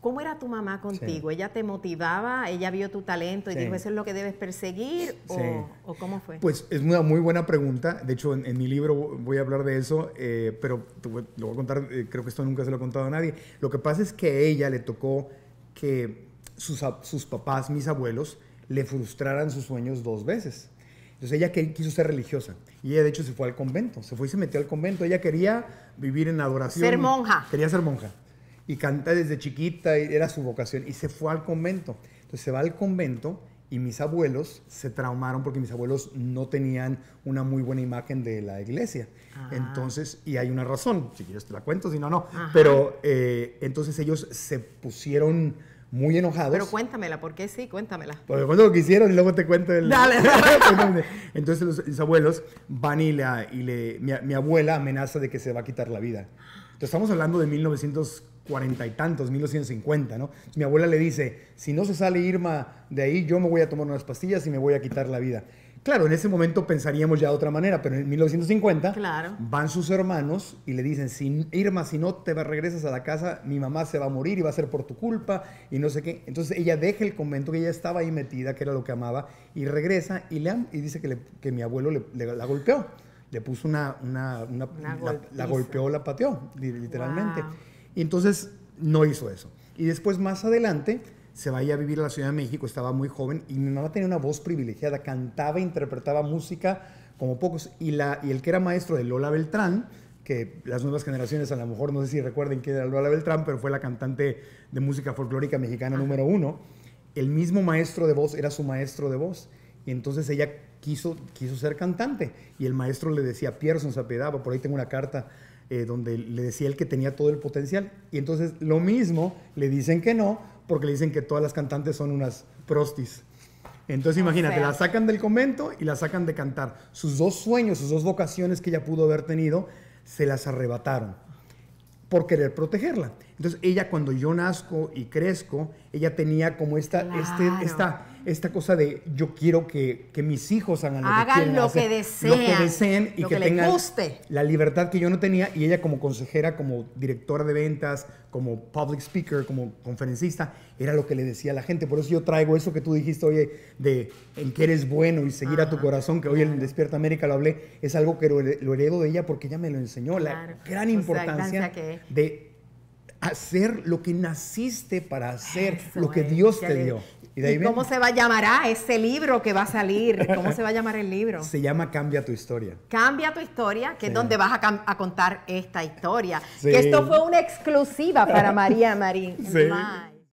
¿Cómo era tu mamá contigo? ¿Ella te motivaba? ¿Ella vio tu talento y dijo, eso es lo que debes perseguir? O, cómo fue? Pues es una muy buena pregunta. De hecho, en, mi libro voy a hablar de eso, eh, pero lo voy a contar, eh, creo que esto nunca se lo he contado a nadie. Lo que pasa es que a ella le tocó que sus, sus papás, mis abuelos, le frustraran sus sueños dos veces. Entonces ella quiso ser religiosa y ella de hecho se fue al convento, se fue y se metió al convento. Ella quería vivir en adoración. Ser monja. Quería ser monja y canta desde chiquita, era su vocación, y se fue al convento. Entonces se va al convento y mis abuelos se traumaron porque mis abuelos no tenían una muy buena imagen de la iglesia. Ah. Entonces, y hay una razón, si quieres te la cuento, si no, no. Pero eh, entonces ellos se pusieron muy enojados. Pero cuéntamela, ¿por qué sí? Cuéntamela. Porque cuento lo que hicieron y luego te cuento el... Dale, entonces los, abuelos van y, y mi abuela amenaza de que se va a quitar la vida. Entonces estamos hablando de 1940 y tantos, 1950, ¿no? mi abuela le dice, si no se sale Irma de ahí, yo me voy a tomar unas pastillas y me voy a quitar la vida. Claro, en ese momento pensaríamos ya de otra manera, pero en 1950 claro. van sus hermanos y le dicen, si, Irma, si no te regresas a la casa, mi mamá se va a morir y va a ser por tu culpa y no sé qué. Entonces ella deja el convento que ella estaba ahí metida, que era lo que amaba, y regresa y, le, y dice que, mi abuelo la golpeó le puso una, la, golpeó, la pateó, literalmente. Y entonces no hizo eso. Y después más adelante se va a vivir a la Ciudad de México, estaba muy joven y mi mamá tenía una voz privilegiada, cantaba, interpretaba música como pocos. Y, la, y el que era maestro de Lola Beltrán, que las nuevas generaciones a lo mejor no sé si recuerden quién era Lola Beltrán, pero fue la cantante de música folclórica mexicana número uno, el mismo maestro de voz era su maestro de voz. Y entonces ella quiso, quiso ser cantante. Y el maestro le decía, Pierson se apedaba, por ahí tengo una carta eh, donde le decía él que tenía todo el potencial. Y entonces lo mismo, le dicen que no, porque le dicen que todas las cantantes son unas prostis. Entonces imagínate, la sacan del convento y la sacan de cantar. Sus dos sueños, sus dos vocaciones que ella pudo haber tenido, se las arrebataron por querer protegerla. Entonces ella cuando yo nazco y crezco, ella tenía como esta, este, esta, esta cosa de yo quiero que, mis hijos hagan lo que deseen y que, guste. la libertad que yo no tenía y ella como consejera, como directora de ventas, como public speaker, como conferencista, era lo que le decía a la gente. Por eso yo traigo eso que tú dijiste, oye, de en que eres bueno y seguir a tu corazón, que hoy en Despierta América lo hablé, es algo que lo, heredo de ella porque ella me lo enseñó, la gran importancia de hacer lo que naciste para hacer, lo que Dios te dio. ¿Y, cómo se va a llamará ah, ese libro que va a salir? ¿Cómo se va a llamar el libro? Se llama Cambia tu historia. Cambia tu historia, que es donde vas a, contar esta historia. Que esto fue una exclusiva para María Marín. Sí.